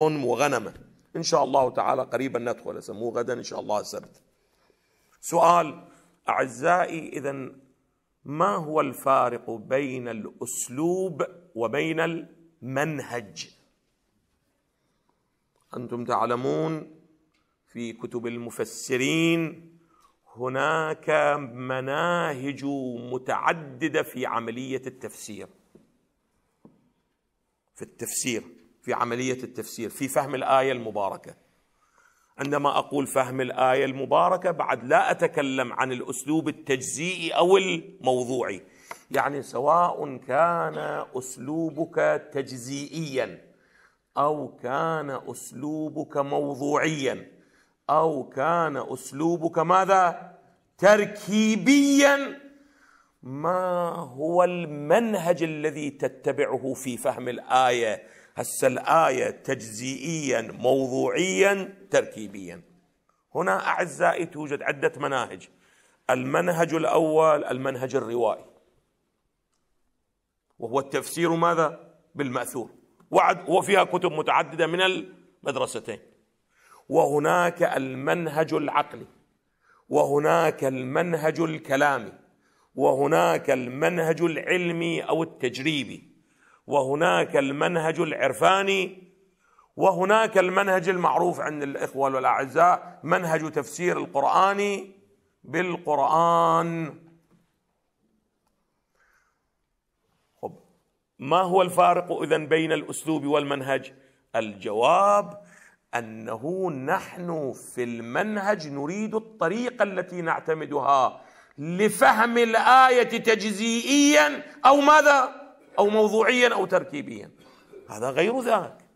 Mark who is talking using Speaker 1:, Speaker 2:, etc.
Speaker 1: وغنما إن شاء الله تعالى قريبا ندخل سموه غدا إن شاء الله السبت سؤال أعزائي إذا ما هو الفارق بين الأسلوب وبين المنهج أنتم تعلمون في كتب المفسرين هناك مناهج متعدده في عمليه التفسير في التفسير في عمليه التفسير في فهم الايه المباركه عندما اقول فهم الايه المباركه بعد لا اتكلم عن الاسلوب التجزيئي او الموضوعي يعني سواء كان اسلوبك تجزيئيا او كان اسلوبك موضوعيا او كان اسلوبك ماذا تركيبيا ما هو المنهج الذي تتبعه في فهم الايه هسه الآية تجزئيا موضوعيا تركيبيا هنا أعزائي توجد عدة مناهج المنهج الأول المنهج الروائي وهو التفسير ماذا بالمأثور وعد وفيها كتب متعددة من المدرستين وهناك المنهج العقلي وهناك المنهج الكلامي وهناك المنهج العلمي أو التجريبي وهناك المنهج العرفاني وهناك المنهج المعروف عند الإخوة والأعزاء منهج تفسير القرآن بالقرآن ما هو الفارق إذا بين الأسلوب والمنهج الجواب أنه نحن في المنهج نريد الطريقة التي نعتمدها لفهم الآية تجزيئيا أو ماذا أو موضوعيا أو تركيبيا هذا غير ذاك